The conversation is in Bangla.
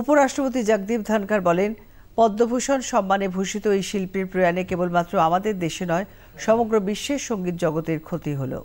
উপরাষ্ট্রপতি জগদীপ ধনখড় বলেন পদ্মভূষণ সম্মানে ভূষিত এই শিল্পীর প্রয়াণে কেবলমাত্র আমাদের দেশে নয় সমগ্র বিশ্বের সঙ্গীত জগতের ক্ষতি হলো